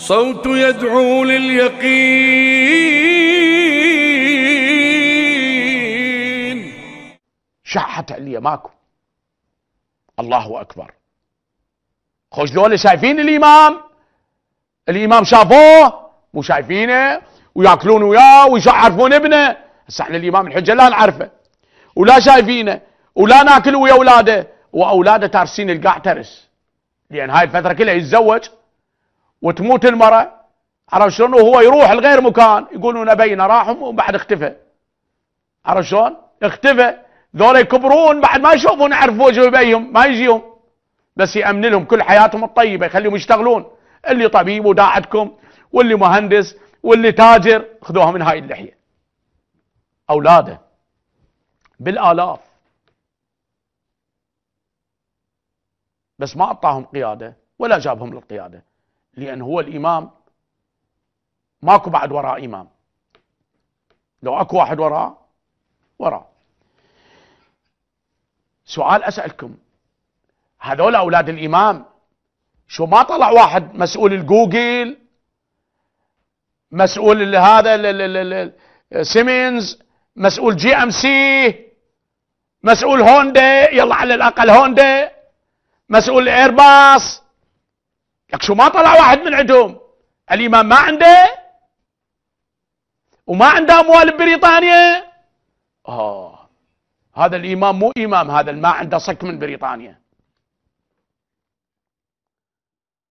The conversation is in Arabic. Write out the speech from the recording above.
صوت يدعو لليقين شحت علي ماكو الله أكبر خوش دول شايفين الإمام الإمام شافوه مو شايفينه وياكلون وياه ويعرفون ابنه هسه احنا الإمام الحجة لا نعرفه ولا شايفينه ولا ناكل ويا أولاده وأولاده تارسين القاع ترس لأن هاي الفترة كلها يتزوج وتموت المرأة عرفت شلون وهو يروح لغير مكان يقولون ابينا راحهم وبعد اختفى عرفت شلون اختفى ذولا يكبرون بعد ما يشوفون يعرف وجه ابيهم ما يجيهم بس يأمن لهم كل حياتهم الطيبة يخليهم يشتغلون اللي طبيب وداعتكم واللي مهندس واللي تاجر خذوها من هاي اللحية أولاده بالآلاف بس ما أعطاهم قيادة ولا جابهم للقيادة لأن هو الإمام ماكو بعد وراء إمام لو أكو واحد وراء وراء سؤال أسألكم هذول أولاد الإمام شو ما طلع واحد مسؤول الجوجل مسؤول هذا سيمنز مسؤول جي ام سي مسؤول هوندا يلا على الاقل هوندا مسؤول ايرباص لك شو ما طلع واحد من عندهم الإمام ما عنده وما عنده أموال ببريطانيا آه هذا الإمام مو إمام هذا ما عنده صك من بريطانيا